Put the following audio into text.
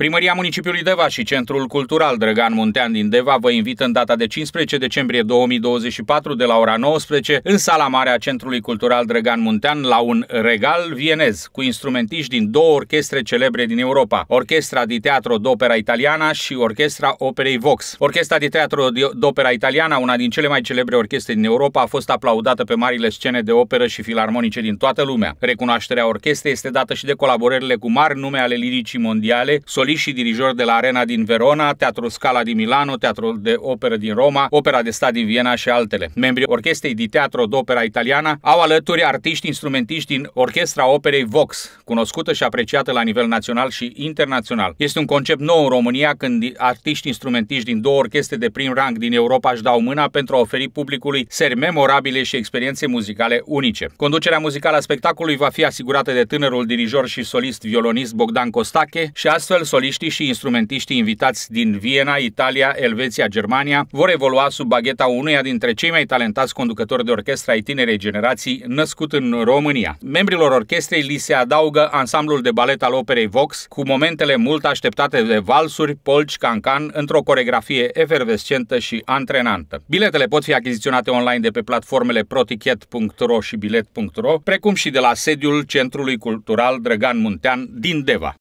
Primăria Municipiului Deva și Centrul Cultural Drăgan Muntean din Deva vă invită în data de 15 decembrie 2024 de la ora 19 în sala mare a Centrului Cultural Drăgan Muntean la un regal vienez cu instrumentiști din două orchestre celebre din Europa, Orchestra di Teatro d'Opera Italiana și Orchestra Operei Vox. Orchestra di Teatro d'Opera Italiana, una din cele mai celebre orchestre din Europa, a fost aplaudată pe marile scene de operă și filarmonice din toată lumea. Recunoașterea orchestrei este dată și de colaborările cu mari nume ale liricii mondiale, soli actoriști și dirijori de la Arena din Verona, Teatrul Scala din Milano, Teatrul de Operă din Roma, Opera de Stat din Viena și altele. Membrii Orchestrei di Teatro d'Opera Italiana au alături artiști instrumentiști din Orchestra Operei Vox, cunoscută și apreciată la nivel național și internațional. Este un concept nou în România când artiști instrumentiști din două orchestre de prim rang din Europa își dau mâna pentru a oferi publicului seri memorabile și experiențe muzicale unice. Conducerea muzicală a spectacolului va fi asigurată de tânărul dirijor și solist violonist Bogdan Costache și astfel soliștii și instrumentiștii invitați din Viena, Italia, Elveția, Germania vor evolua sub bagheta unuia dintre cei mai talentați conducători de orchestră ai tinerei generații născut în România. Membrilor orchestrei li se adaugă ansamblul de balet al operei Vox, cu momentele mult așteptate de valsuri, polci, cancan, într-o coregrafie efervescentă și antrenantă. Biletele pot fi achiziționate online de pe platformele protichet.ro și bilet.ro, precum și de la sediul Centrului Cultural Drăgan Muntean din Deva.